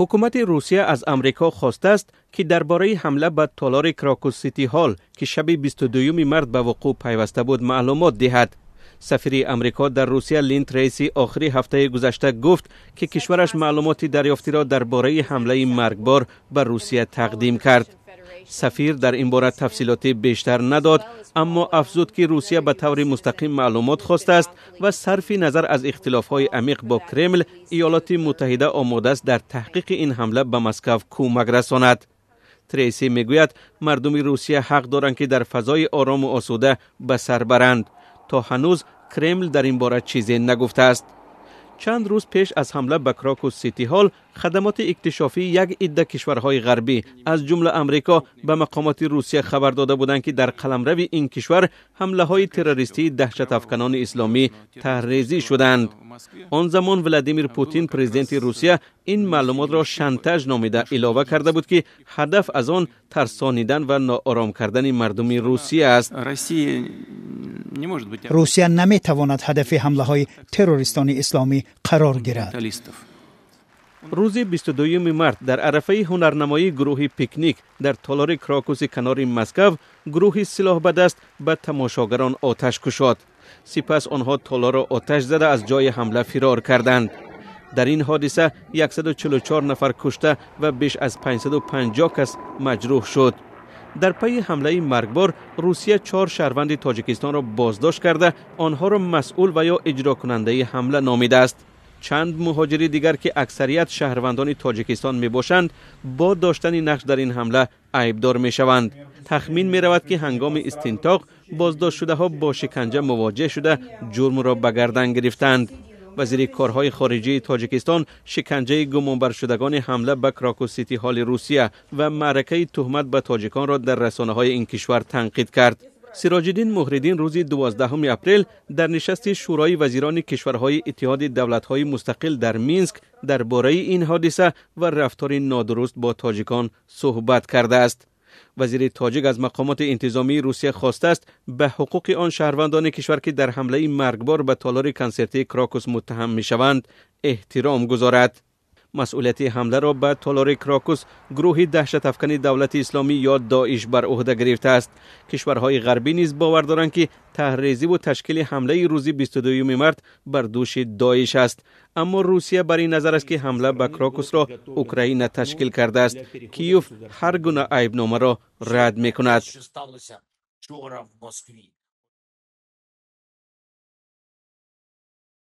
حکومت روسیه از امریکا خواسته است که درباره حمله به تالار کراکوس سیتی هال که شب 22 مرد به وقوع پیوسته بود معلومات دهد سفیر امریکا در روسیه لینت ریسی آخری هفته گذشته گفت که کشورش معلوماتی دریافتی را درباره حمله مرگبار به روسیه تقدیم کرد سفیر در این باره تفصیلات بیشتر نداد اما افزود که روسیه به طور مستقیم معلومات خواست است و صرف نظر از های عمیق با کرمل ایالات متحده آماده است در تحقیق این حمله به مسکو کمک رساند تریسی میگوید مردم روسیه حق دارند که در فضای آرام و آسوده به سر برند تا هنوز کرمل در این باره چیزی نگفته است چند روز پیش از حمله به کراکو سیتی هال خدمات اکتشافی یک عده کشورهای غربی از جمله آمریکا، به مقامات روسیه خبر داده بودند که در قلمرو این کشور حمله های تروریستی دهشت افکنان اسلامی تحریزی شدند آن زمان ولادیمیر پوتین پرزیدنت روسیه این معلومات را شنتج نامیده علاوه کرده بود که هدف از آن ترسانیدن و ناآرام کردن مردم روسیه است روسیه تواند هدف حمله های تروریستان اسلامی قرار گیرد روز 22 مرد در عرفه هنرنمایی گروه پیکنیک در تالار کراکوس کنار مسکو گروه سلاح بدست به تماشاگران آتش کشاد سپس آنها تالار را آتش زده از جای حمله فرار کردند در این حادثه 144 نفر کشته و بیش از 550 کس مجروح شد در پی حمله مرگبار روسیه چهار شهروند تاجیکستان را بازداشت کرده آنها را مسئول و یا اجرا کننده حمله نامیده است چند مهاجری دیگر که اکثریت شهروندان تاجیکستان می باشند با داشتن نقش در این حمله عیبدار می شوند تخمین می رود که هنگام استنتاق بازداشت شده ها با شکنجه مواجه شده جرم را به گردن گرفتند وزیر کارهای خارجی تاجیکستان شکنجه گمانبر شدگان حمله به کراکو سیتی هال روسیه و معرکه تهمت به تاجکان را در رسانه های این کشور تنقید کرد سراج مهردین روز 12 اپریل در نشست شورای وزیران کشورهای اتحاد دولتهای مستقل در مینسک در درباره این حادثه و رفتار نادرست با تاجکان صحبت کرده است. وزیر تاجیک از مقامات انتظامی روسیه خواسته است به حقوق آن شهروندان کشور که در حمله مرگبار به تالار کنسرتی کراکوس متهم می شوند احترام گذارد مسئولیت حمله را به تالار کراکوس گروه دهشت افکن دولت اسلامی یا دایش بر عهده گرفته است کشورهای غربی نیز باور دارند که تحریزی و تشکیل حمله روزی 22 مرد بر دوش دایش است اما روسیه بر این نظر است که حمله به کراکوس را اوکراین تشکیل کرده است کیوف هر گونه عیب نامه را رد می کند.